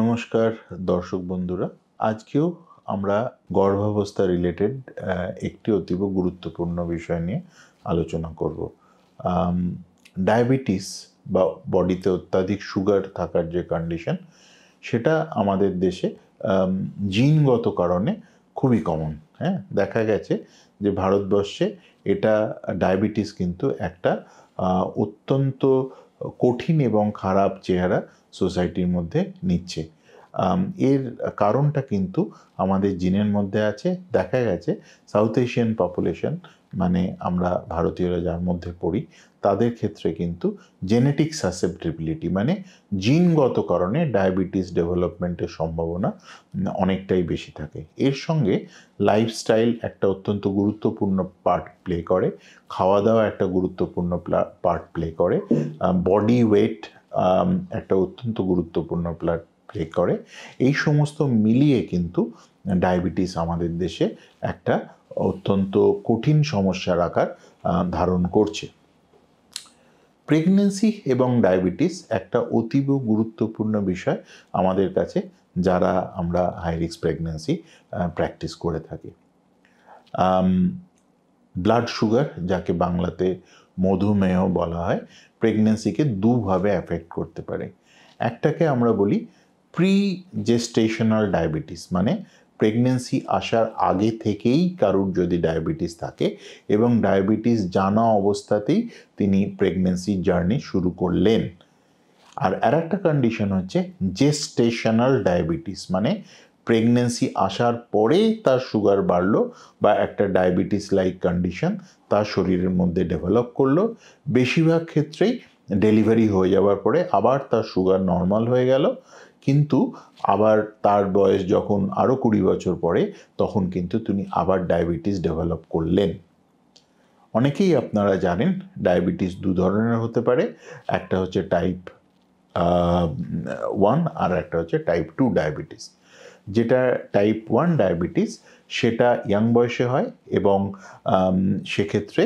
নমস্কার দর্শক বন্ধুরা আজকেও আমরা গর্ভাবস্থা রিলেটেড একটি অতীব গুরুত্বপূর্ণ বিষয় নিয়ে আলোচনা করব ডায়াবেটিস বা বডিতে অত্যাধিক সুগার থাকার যে কন্ডিশন সেটা আমাদের দেশে জিনগত কারণে খুবই কমন হ্যাঁ দেখা গেছে যে ভারতবর্ষে এটা ডায়াবেটিস কিন্তু একটা অত্যন্ত কঠিন এবং খারাপ চেহারা সোসাইটির মধ্যে নিচ্ছে এর কারণটা কিন্তু আমাদের জিনের মধ্যে আছে দেখা গেছে সাউথ এশিয়ান পপুলেশন মানে আমরা ভারতীয়রা যার মধ্যে পড়ি তাদের ক্ষেত্রে কিন্তু জেনেটিক সাসেপ্টেবিলিটি মানে জিনগত কারণে ডায়াবেটিস ডেভেলপমেন্টের সম্ভাবনা অনেকটাই বেশি থাকে এর সঙ্গে লাইফস্টাইল একটা অত্যন্ত গুরুত্বপূর্ণ পার্ট প্লে করে খাওয়া দাওয়া একটা গুরুত্বপূর্ণ পার্ট প্লে করে বডি ওয়েট একটা অত্যন্ত গুরুত্বপূর্ণ প্লাট প্লে করে এই সমস্ত মিলিয়ে কিন্তু ডায়াবেটিস আমাদের দেশে একটা অত্যন্ত কঠিন সমস্যার আকার ধারণ করছে প্রেগনেন্সি এবং ডায়াবেটিস একটা অতীব গুরুত্বপূর্ণ বিষয় আমাদের কাছে যারা আমরা হাই রিক্স প্রেগনেন্সি প্র্যাকটিস করে থাকি ব্লাড সুগার যাকে বাংলাতে মধুমেহ বলা হয় প্রেগনেন্সিকে দুভাবে অ্যাফেক্ট করতে পারে একটাকে আমরা বলি প্রি জেস্টেশনাল ডায়াবেটিস মানে প্রেগনেন্সি আসার আগে থেকেই কারুর যদি ডায়াবেটিস থাকে এবং ডায়াবেটিস জানা অবস্থাতেই তিনি প্রেগনেন্সি জার্নি শুরু করলেন আর আর একটা কন্ডিশন হচ্ছে জেস্টেশনাল ডায়াবেটিস মানে প্রেগনেন্সি আসার পরে তার সুগার বাড়লো বা একটা ডায়াবেটিস লাইক কন্ডিশন তার শরীরের মধ্যে ডেভেলপ করলো বেশিরভাগ ক্ষেত্রেই ডেলিভারি হয়ে যাওয়ার পরে আবার তার সুগার নর্মাল হয়ে গেল কিন্তু আবার তার বয়স যখন আরও কুড়ি বছর পরে তখন কিন্তু তিনি আবার ডায়াবেটিস ডেভেলপ করলেন অনেকেই আপনারা জানেন ডায়াবেটিস দু ধরনের হতে পারে একটা হচ্ছে টাইপ ওয়ান আর একটা হচ্ছে টাইপ টু ডায়াবেটিস যেটা টাইপ ওয়ান ডায়াবেটিস সেটা ইয়াং বয়সে হয় এবং সেক্ষেত্রে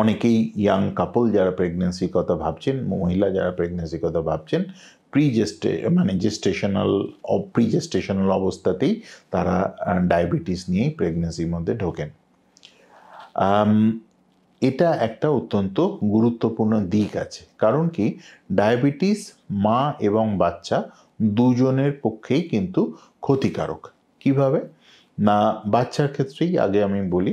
অনেকেই ইয়াং কাপল যারা প্রেগনেন্সির কথা ভাবছেন মহিলা যারা প্রেগনেন্সির কথা ভাবছেন প্রিজেস্টে মানে জেস্টেশনাল প্রিজেস্টেশনাল অবস্থাতেই তারা ডায়াবেটিস নিয়েই প্রেগনেন্সির মধ্যে ঢোকেন এটা একটা অত্যন্ত গুরুত্বপূর্ণ দিক আছে কারণ কি ডায়াবেটিস মা এবং বাচ্চা দুজনের পক্ষেই কিন্তু ক্ষতিকারক কিভাবে না বাচ্চার ক্ষেত্রেই আগে আমি বলি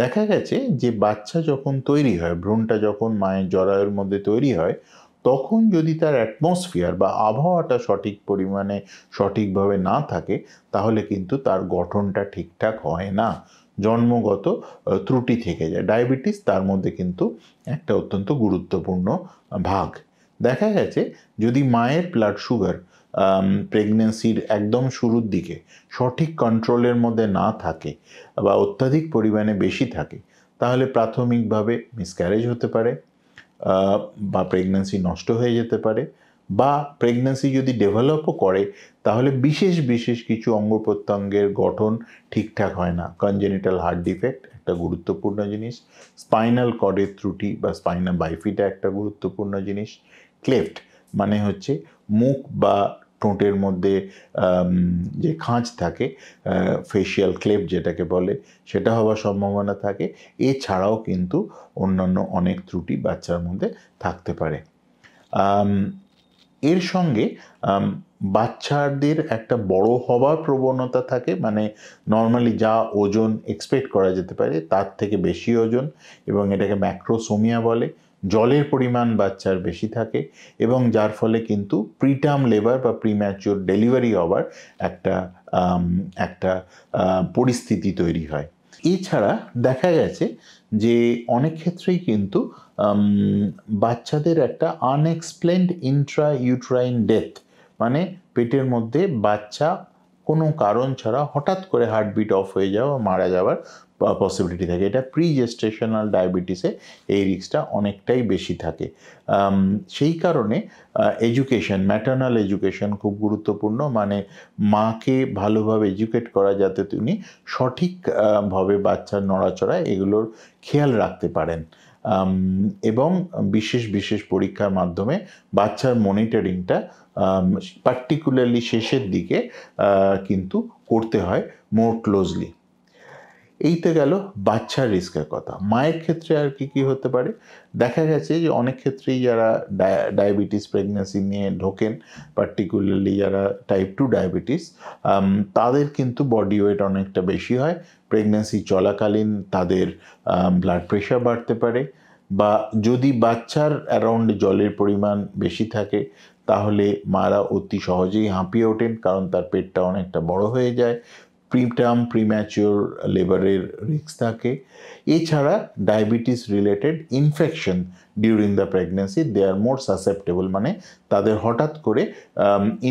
দেখা গেছে যে বাচ্চা যখন তৈরি হয় ভ্রণটা যখন মায়ের জরায়ুর মধ্যে তৈরি হয় তখন যদি তার অ্যাটমসফিয়ার বা আবহাওয়াটা সঠিক পরিমাণে সঠিকভাবে না থাকে তাহলে কিন্তু তার গঠনটা ঠিকঠাক হয় না জন্মগত ত্রুটি থেকে যায় ডায়াবেটিস তার মধ্যে কিন্তু একটা অত্যন্ত গুরুত্বপূর্ণ ভাগ দেখা গেছে যদি মায়ের ব্লাড সুগার প্রেগনেন্সির একদম শুরুর দিকে সঠিক কন্ট্রোলের মধ্যে না থাকে বা অত্যাধিক পরিমাণে বেশি থাকে তাহলে প্রাথমিকভাবে মিসক্যারেজ হতে পারে বা প্রেগনেন্সি নষ্ট হয়ে যেতে পারে বা প্রেগনেন্সি যদি ডেভেলপও করে তাহলে বিশেষ বিশেষ কিছু অঙ্গ প্রত্যঙ্গের গঠন ঠিকঠাক হয় না কনজেনিটাল হার্ট ডিফেক্ট একটা গুরুত্বপূর্ণ জিনিস স্পাইনাল কডের ত্রুটি বা স্পাইনা বাইফিটা একটা গুরুত্বপূর্ণ জিনিস ক্লেফট মানে হচ্ছে মুখ বা ঠোঁটের মধ্যে যে খাঁচ থাকে ফেশিয়াল ক্লেপ যেটাকে বলে সেটা হওয়ার সম্ভাবনা থাকে এছাড়াও কিন্তু অন্যান্য অনেক ত্রুটি বাচ্চার মধ্যে থাকতে পারে এর সঙ্গে বাচ্চাদের একটা বড় হবার প্রবণতা থাকে মানে নর্মালি যা ওজন এক্সপেক্ট করা যেতে পারে তার থেকে বেশি ওজন এবং এটাকে ম্যাক্রোসোমিয়া বলে জলের পরিমাণ বাচ্চার বেশি থাকে এবং যার ফলে কিন্তু প্রিটার্ম লেবার বা প্রিম্যাচিওর ডেলিভারি হবার একটা একটা পরিস্থিতি তৈরি হয় এছাড়া দেখা গেছে যে অনেক ক্ষেত্রেই কিন্তু বাচ্চাদের একটা আনএক্সপ্লেন্ড ইন্ট্রা ইউট্রাইন ডেথ মানে পেটের মধ্যে বাচ্চা কোনো কারণ ছাড়া হঠাৎ করে হার্টবিট অফ হয়ে যাওয়া মারা যাওয়ার পসিবিলিটি থাকে এটা প্রি জেস্টেশনাল ডায়াবেটিসে এই রিস্কটা অনেকটাই বেশি থাকে সেই কারণে এডুকেশন ম্যাটার্নাল এডুকেশন খুব গুরুত্বপূর্ণ মানে মাকে ভালোভাবে এডুকেট করা যাতে তিনি সঠিকভাবে বাচ্চার নড়াচড়া এগুলোর খেয়াল রাখতে পারেন এবং বিশেষ বিশেষ পরীক্ষার মাধ্যমে বাচ্চার মনিটরিংটা পার্টিকুলারলি শেষের দিকে কিন্তু করতে হয় মোর ক্লোজলি এইতে গেল বাচ্চার রিস্কের কথা মায়ের ক্ষেত্রে আর কি কি হতে পারে দেখা গেছে যে অনেক ক্ষেত্রেই যারা ডায়াবেটিস প্রেগনেন্সি নিয়ে ঢোকেন পার্টিকুলারলি যারা টাইপ টু ডায়াবেটিস তাদের কিন্তু বডি ওয়েট অনেকটা বেশি হয় প্রেগনেন্সি চলাকালীন তাদের ব্লাড প্রেশার বাড়তে পারে বা যদি বাচ্চার অ্যারাউন্ড জলের পরিমাণ বেশি থাকে তাহলে মারা অতি সহজেই হাঁপিয়ে ওঠেন কারণ তার পেটটা অনেকটা বড় হয়ে যায় প্রিমটার্ম প্রিম্যাচিওর লেবারের রিস্ক থাকে এছাড়া diabetes related infection during the pregnancy they are more susceptible মানে তাদের হঠাৎ করে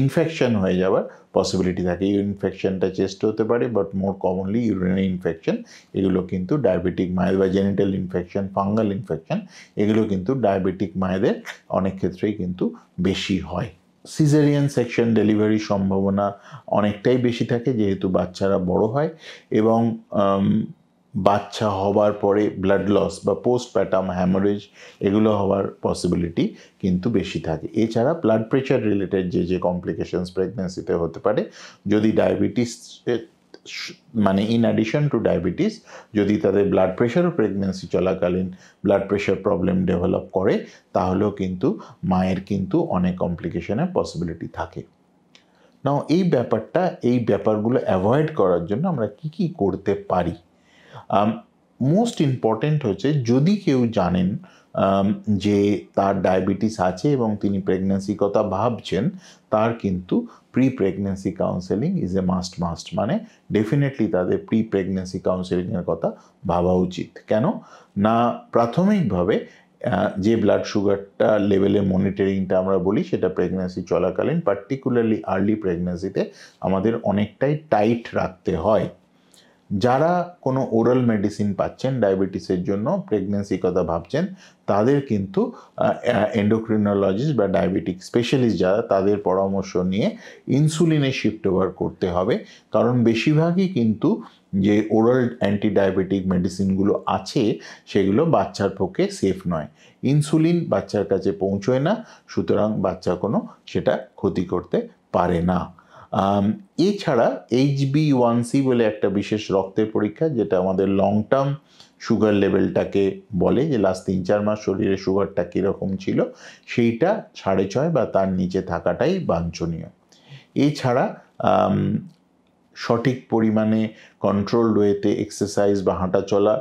ইনফেকশন um, হয়ে যাওয়ার পসিবিলিটি থাকে ইনফেকশনটা চেস্ট হতে পারে but more commonly urine infection এগুলো কিন্তু ডায়াবেটিক মায়ের বা জেনিটাল ইনফেকশন ফাঙ্গাল ইনফেকশন এগুলো কিন্তু ডায়াবেটিক মায়েদের অনেক ক্ষেত্রেই কিন্তু বেশি হয় সিজেরিয়ান সেকশন ডেলিভারি সম্ভাবনা অনেকটাই বেশি থাকে যেহেতু বাচ্চারা বড় হয় এবং বাচ্চা হবার পরে ব্লাড লস বা পোস্ট প্যাটাম হ্যামারেজ এগুলো হওয়ার পসিবিলিটি কিন্তু বেশি থাকে এছাড়া ব্লাড প্রেশার রিলেটেড যে যে কমপ্লিকেশনস প্রেগনেন্সিতে হতে পারে যদি ডায়াবেটিস মানে ইন অ্যাডিশন টু ডায়াবেটিস যদি তাদের ব্লাড প্রেশারও প্রেগনেন্সি চলাকালীন ব্লাড প্রেশার প্রবলেম ডেভেলপ করে তাহলেও কিন্তু মায়ের কিন্তু অনেক কমপ্লিকেশনের পসিবিলিটি থাকে নাও এই ব্যাপারটা এই ব্যাপারগুলো অ্যাভয়েড করার জন্য আমরা কি কি করতে পারি মোস্ট ইম্পর্ট্যান্ট হচ্ছে যদি কেউ জানেন যে তার ডায়াবেটিস আছে এবং তিনি প্রেগনেন্সি কথা ভাবছেন তার কিন্তু pre pregnancy counselling is a must must মানে ডেফিনেটলি তাদের প্রি প্রেগনেন্সি কাউন্সেলিংয়ের কথা ভাবা উচিত কেন না প্রাথমিকভাবে যে ব্লাড সুগারটা লেভেলে মনিটরিংটা আমরা বলি সেটা প্রেগনেন্সি চলাকালীন পার্টিকুলারলি আর্লি প্রেগনেন্সিতে আমাদের অনেকটাই টাইট রাখতে হয় যারা কোনো ওরাল মেডিসিন পাচ্ছেন ডায়াবেটিসের জন্য প্রেগনেন্সি কথা ভাবছেন তাদের কিন্তু এন্ডোক্রিনোলজিস্ট বা ডায়াবেটিক স্পেশালিস্ট যারা তাদের পরামর্শ নিয়ে ইনসুলিনে শিফট ওভার করতে হবে কারণ বেশিরভাগই কিন্তু যে ওরাল অ্যান্টি ডায়াবেটিক মেডিসিনগুলো আছে সেগুলো বাচ্চার পক্ষে সেফ নয় ইনসুলিন বাচ্চার কাছে পৌঁছয় না সুতরাং বাচ্চা কোনো সেটা ক্ষতি করতে পারে না এছাড়া এইচবি ওয়ান সি বলে একটা বিশেষ রক্তের পরীক্ষা যেটা আমাদের লং টার্ম সুগার লেভেলটাকে বলে যে লাস্ট তিন চার মাস শরীরে সুগারটা কীরকম ছিল সেইটা সাড়ে ছয় বা তার নিচে থাকাটাই বাঞ্ছনীয় এছাড়া সঠিক পরিমাণে কন্ট্রোল রয়েতে এক্সারসাইজ বা হাঁটা চলা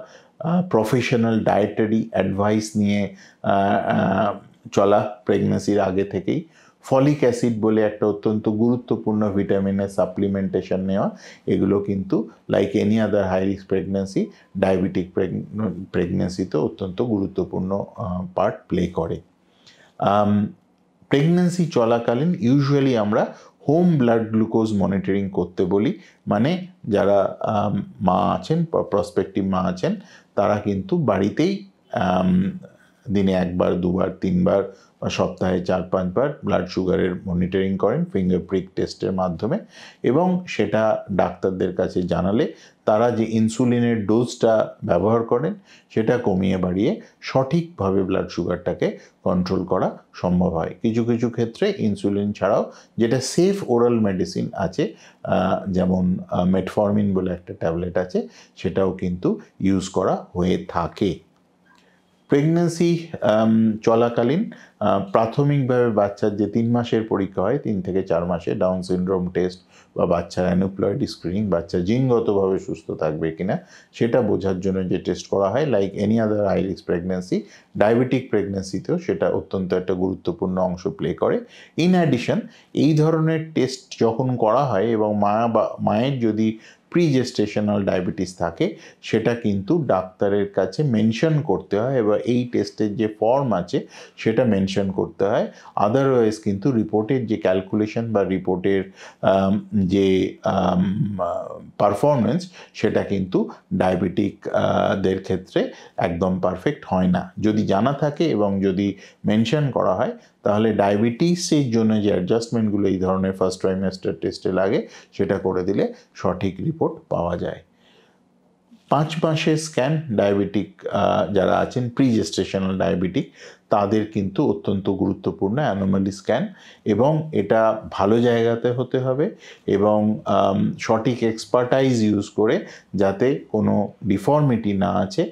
প্রফেশনাল ডায়েটারি অ্যাডভাইস নিয়ে চলা প্রেগনেন্সির আগে থেকেই ফলিক অ্যাসিড বলে একটা অত্যন্ত গুরুত্বপূর্ণ ভিটামিনের সাপ্লিমেন্টেশন নেওয়া এগুলো কিন্তু like any other high risk pregnancy diabetic প্রেগনেন্সিতে অত্যন্ত গুরুত্বপূর্ণ পার্ট প্লে করে প্রেগনেন্সি চলাকালীন ইউজুয়ালি আমরা হোম ব্লাড গ্লুকোজ মনিটরিং করতে বলি মানে যারা মা আছেন প্রসপেক্টিভ মা আছেন তারা কিন্তু বাড়িতেই দিনে একবার দুবার তিনবার বা সপ্তাহে চার পাঁচবার ব্লাড সুগারের মনিটরিং করেন ফিঙ্গার প্রিক টেস্টের মাধ্যমে এবং সেটা ডাক্তারদের কাছে জানালে তারা যে ইনসুলিনের ডোজটা ব্যবহার করেন সেটা কমিয়ে বাড়িয়ে সঠিকভাবে ব্লাড সুগারটাকে কন্ট্রোল করা সম্ভব হয় কিছু কিছু ক্ষেত্রে ইনসুলিন ছাড়াও যেটা সেফ ওরাল মেডিসিন আছে যেমন মেটফর্মিন বলে একটা ট্যাবলেট আছে সেটাও কিন্তু ইউজ করা হয়ে থাকে প্রেগনেন্সি um, চলাকালীন প্রাথমিকভাবে বাচ্চার যে তিন মাসের পরীক্ষা হয় তিন থেকে চার মাসে ডাউন সিনড্রোম টেস্ট বা বাচ্চার অ্যানোপ্লয়েড স্ক্রিনিং বাচ্চা জিনগতভাবে সুস্থ থাকবে কিনা সেটা বোঝার জন্য যে টেস্ট করা হয় like any other high risk pregnancy diabetic প্রেগনেন্সিতেও সেটা অত্যন্ত একটা গুরুত্বপূর্ণ অংশ প্লে করে ইন অ্যাডিশন এই ধরনের টেস্ট যখন করা হয় এবং মা বা মায়ের যদি প্রিজেস্টেশনাল ডায়াবেটিস থাকে সেটা কিন্তু ডাক্তারের কাছে মেনশন করতে হয় এবার এই টেস্টের যে ফর্ম আছে সেটা মেনশন করতে হয় আদারওয়াইজ কিন্তু রিপোর্টের যে ক্যালকুলেশন বা রিপোর্টের যে পারফরমেন্স সেটা কিন্তু ডায়াবেটিকদের ক্ষেত্রে একদম পারফেক্ট হয় না যদি জানা থাকে এবং যদি মেনশন করা হয় তাহলে ডায়াবেটিসের জন্য যে অ্যাডজাস্টমেন্টগুলো এই ধরনের ফার্স্ট ট্রাইমেস্টার টেস্টে লাগে সেটা করে দিলে সঠিক রিপোর্ট পাওয়া যায় পাঁচ মাসের স্ক্যান ডায়াবেটিক যারা আছেন প্রিজেস্টেশনাল ডায়াবেটিক তাদের কিন্তু অত্যন্ত গুরুত্বপূর্ণ অ্যানোমালি স্ক্যান এবং এটা ভালো জায়গাতে হতে হবে এবং সঠিক এক্সপার্টাইজ ইউজ করে যাতে কোনো ডিফর্মিটি না আছে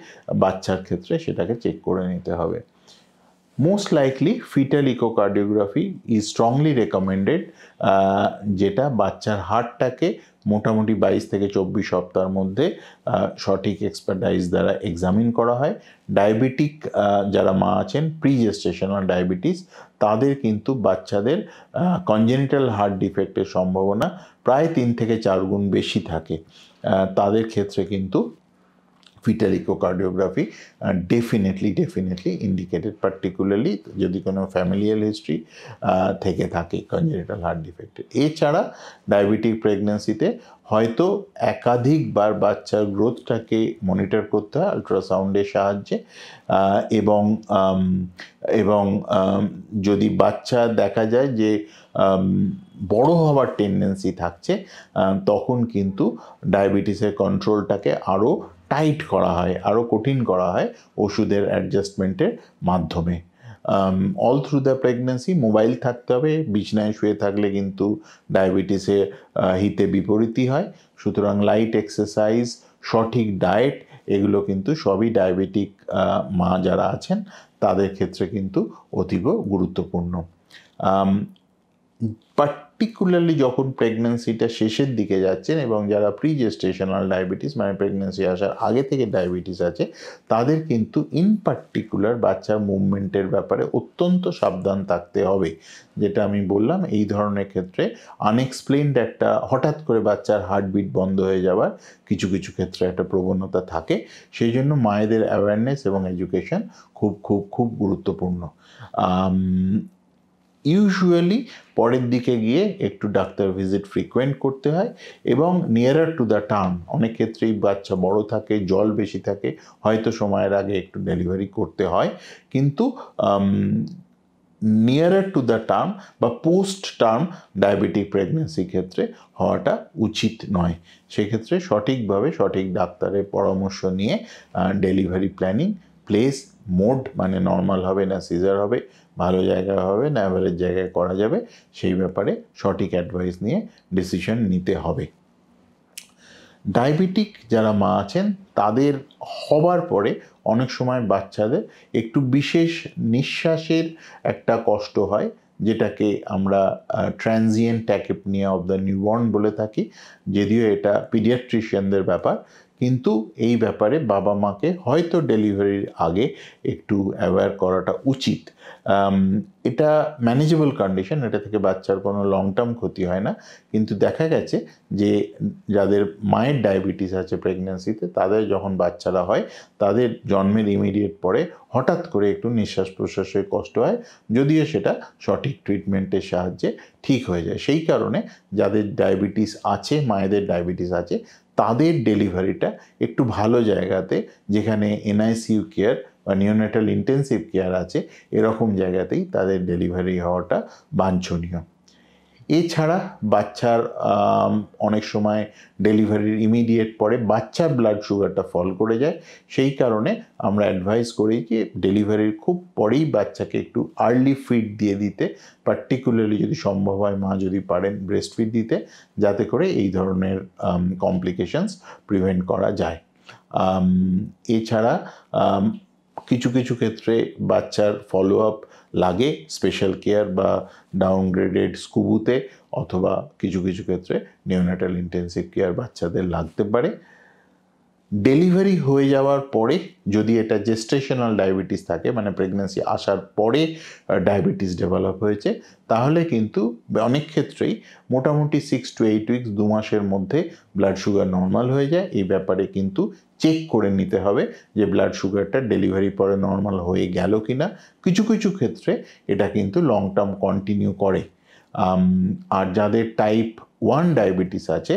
বাচ্চার ক্ষেত্রে সেটাকে চেক করে নিতে হবে most likely fetal echocardiography is strongly recommended যেটা বাচ্চার হার্টটাকে মোটামুটি বাইশ থেকে চব্বিশ সপ্তাহের মধ্যে সঠিক এক্সপার্টাইজ দ্বারা এক্সামিন করা হয় ডায়াবেটিক যারা মা আছেন প্রিজেস্টেশনাল ডায়াবেটিস তাদের কিন্তু বাচ্চাদের কনজেনিটাল হার্ট ডিফেক্টের সম্ভাবনা প্রায় তিন থেকে চার গুণ বেশি থাকে তাদের ক্ষেত্রে কিন্তু fetal echocardiography definitely definitely indicated particularly যদি কোনো ফ্যামিলিয়াল হিস্ট্রি থেকে থাকে কনজেনিটাল হার্ট ডিফেক্টের এছাড়া ডায়াবেটিক প্রেগনেন্সিতে হয়তো একাধিকবার বাচ্চার গ্রোথটাকে মনিটর করতে হয় আলট্রাসাউন্ডের সাহায্যে এবং এবং যদি বাচ্চা দেখা যায় যে বড় হওয়ার টেন্ডেন্সি থাকছে তখন কিন্তু ডায়াবেটিসের কন্ট্রোলটাকে আরও টাইট করা হয় আরও কঠিন করা হয় ওষুধের অ্যাডজাস্টমেন্টের মাধ্যমে all through the pregnancy mobile থাকতে হবে বিছনায় শুয়ে থাকলে কিন্তু ডায়াবেটিসে হিতে বিপরীতই হয় সুতরাং লাইট এক্সারসাইজ সঠিক ডায়েট এগুলো কিন্তু সবই ডায়াবেটিক মা যারা আছেন তাদের ক্ষেত্রে কিন্তু অতীব গুরুত্বপূর্ণ বাট পার্টিকুলারলি যখন প্রেগনেন্সিটা শেষের দিকে যাচ্ছেন এবং যারা প্রি জেস্টেশনাল ডায়াবেটিস মানে প্রেগনেন্সি আসার আগে থেকে ডায়াবেটিস আছে তাদের কিন্তু ইন পার্টিকুলার বাচ্চার মুভমেন্টের ব্যাপারে অত্যন্ত সাবধান থাকতে হবে যেটা আমি বললাম এই ধরনের ক্ষেত্রে আনএক্সপ্লেনড একটা হঠাৎ করে বাচ্চার হার্টবিট বন্ধ হয়ে যাওয়ার কিছু কিছু ক্ষেত্রে একটা প্রবণতা থাকে সেই জন্য মায়েদের অ্যাওয়ারনেস এবং এডুকেশন খুব খুব খুব গুরুত্বপূর্ণ ইউজুয়ালি পরের দিকে গিয়ে একটু ডাক্তার ভিজিট ফ্রিকোয়েন্ট করতে হয় এবং নিয়ারার টু দ্য টার্ম অনেক ক্ষেত্রেই বাচ্চা বড় থাকে জল বেশি থাকে হয়তো সময়ের আগে একটু ডেলিভারি করতে হয় কিন্তু নিয়ারার টু দ্য টার্ম বা পোস্ট টার্ম ডায়াবেটিক প্রেগনেন্সি ক্ষেত্রে হওয়াটা উচিত নয় সেক্ষেত্রে সঠিকভাবে সঠিক ডাক্তারের পরামর্শ নিয়ে ডেলিভারি প্ল্যানিং প্লেস মোড মানে নর্মাল হবে না সিজার হবে ভালো জায়গা হবে ন্যাভারের জায়গায় করা যাবে সেই ব্যাপারে সঠিক অ্যাডভাইস নিয়ে ডিসিশন নিতে হবে ডায়াবেটিক যারা মা আছেন তাদের হবার পরে অনেক সময় বাচ্চাদের একটু বিশেষ নিঃশ্বাসের একটা কষ্ট হয় যেটাকে আমরা transient tachypnoea of the newborn বলে থাকি যদিও এটা পিডিয়াট্রিশিয়ানদের ব্যাপার কিন্তু এই ব্যাপারে বাবা মাকে হয়তো ডেলিভারির আগে একটু অ্যাওয়্যার করাটা উচিত এটা ম্যানেজেবল কন্ডিশন এটা থেকে বাচ্চার কোনো লং টার্ম ক্ষতি হয় না কিন্তু দেখা গেছে যে যাদের মায়ের ডায়াবেটিস আছে প্রেগনেন্সিতে তাদের যখন বাচ্চারা হয় তাদের জন্মের ইমিডিয়েট পরে হঠাৎ করে একটু নিঃশ্বাস প্রশ্বাসের কষ্ট হয় যদিও সেটা সঠিক ট্রিটমেন্টের সাহায্যে ঠিক হয়ে যায় সেই কারণে যাদের ডায়াবেটিস আছে মায়েদের ডায়াবেটিস আছে তাদের ডেলিভারিটা একটু ভালো জায়গাতে যেখানে এনআইসিউ কেয়ার বা নিউনেটাল ইন্টেন্সিভ কেয়ার আছে এরকম জায়গাতেই তাদের ডেলিভারি হওয়াটা বাঞ্ছনীয় এছাড়া বাচ্চার অনেক সময় ডেলিভারির ইমিডিয়েট পরে বাচ্চার ব্লাড সুগারটা ফল করে যায় সেই কারণে আমরা অ্যাডভাইস করি যে ডেলিভারির খুব পরেই বাচ্চাকে একটু আর্লি ফিড দিয়ে দিতে পার্টিকুলারলি যদি সম্ভব হয় মা যদি পারেন ব্রেস্ট ফিড দিতে যাতে করে এই ধরনের কমপ্লিকেশানস প্রিভেন্ট করা যায় এছাড়া কিছু কিছু ক্ষেত্রে বাচ্চার ফলো আপ লাগে স্পেশাল কেয়ার বা ডাউনগ্রেডেড স্কুবুতে অথবা কিছু কিছু ক্ষেত্রে নিউনাটাল ইন্টেন্সিভ কেয়ার বাচ্চাদের লাগতে পারে ডেলিভারি হয়ে যাওয়ার পরে যদি এটা জেস্টেশনাল ডায়াবেটিস থাকে মানে প্রেগনেন্সি আসার পরে ডায়াবেটিস ডেভেলপ হয়েছে তাহলে কিন্তু অনেক ক্ষেত্রেই মোটামুটি সিক্স টু এইট উইকস দু মাসের মধ্যে ব্লাড সুগার নর্মাল হয়ে যায় এই ব্যাপারে কিন্তু চেক করে নিতে হবে যে ব্লাড সুগারটা ডেলিভারি পরে নর্মাল হয়ে গেল কি না কিছু কিছু ক্ষেত্রে এটা কিন্তু লং টার্ম কন্টিনিউ করে আর যাদের টাইপ ওয়ান ডায়াবেটিস আছে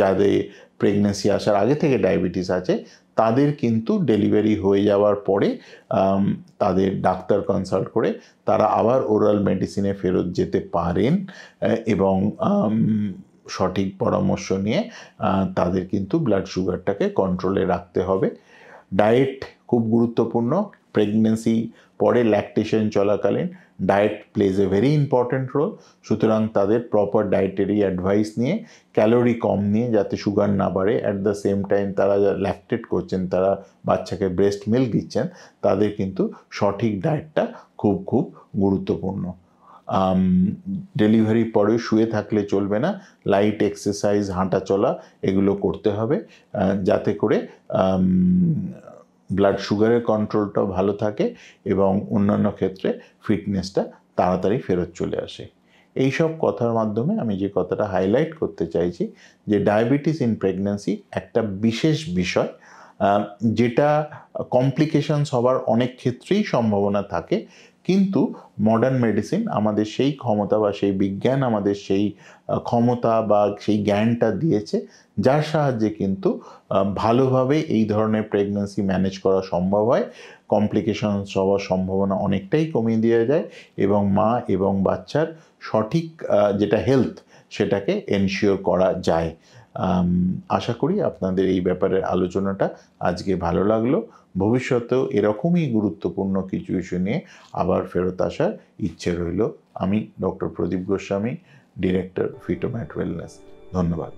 যাদের প্রেগনেন্সি আসার আগে থেকে ডায়াবেটিস আছে তাদের কিন্তু ডেলিভারি হয়ে যাওয়ার পরে তাদের ডাক্তার কনসাল্ট করে তারা আবার ওরাল মেডিসিনে ফেরত যেতে পারেন এবং সঠিক পরামর্শ নিয়ে তাদের কিন্তু ব্লাড সুগারটাকে কন্ট্রোলে রাখতে হবে ডায়েট খুব গুরুত্বপূর্ণ প্রেগনেন্সি পরে ল্যাকটেশন চলাকালীন diet plays a very important role সুতরাং তাদের প্রপার ডায়েটারি অ্যাডভাইস নিয়ে ক্যালোরি কম নিয়ে যাতে সুগার না বাড়ে অ্যাট দ্য সেম টাইম তারা যা ল্যাকটেট করছেন তারা বাচ্চাকে ব্রেস্ট মিল্ক দিচ্ছেন তাদের কিন্তু সঠিক ডায়েটটা খুব খুব গুরুত্বপূর্ণ ডেলিভারি পরে শুয়ে থাকলে চলবে না লাইট এক্সারসাইজ হাঁটা চলা এগুলো করতে হবে যাতে করে ব্লাড সুগারের কন্ট্রোলটাও ভালো থাকে এবং অন্যান্য ক্ষেত্রে ফিটনেসটা তাড়াতাড়ি ফেরত চলে আসে এই সব কথার মাধ্যমে আমি যে কথাটা হাইলাইট করতে চাইছি যে ডায়াবেটিস ইন প্রেগনেন্সি একটা বিশেষ বিষয় যেটা কমপ্লিকেশানস হবার অনেক ক্ষেত্রেই সম্ভাবনা থাকে কিন্তু মডার্ন মেডিসিন আমাদের সেই ক্ষমতা বা সেই বিজ্ঞান আমাদের সেই ক্ষমতা বা সেই জ্ঞানটা দিয়েছে যার সাহায্যে কিন্তু ভালোভাবে এই ধরনের প্রেগনেন্সি ম্যানেজ করা সম্ভব হয় কমপ্লিকেশন হওয়ার সম্ভাবনা অনেকটাই কমিয়ে দেওয়া যায় এবং মা এবং বাচ্চার সঠিক যেটা হেলথ সেটাকে এনশিওর করা যায় আশা করি আপনাদের এই ব্যাপারে আলোচনাটা আজকে ভালো লাগলো ভবিষ্যতেও এরকমই গুরুত্বপূর্ণ কিছু ইস্যু নিয়ে আবার ফেরত আসার ইচ্ছে রইল আমি ডক্টর প্রদীপ গোস্বামী ডিরেক্টর ফিটোম্যাট ওয়েলনেস ধন্যবাদ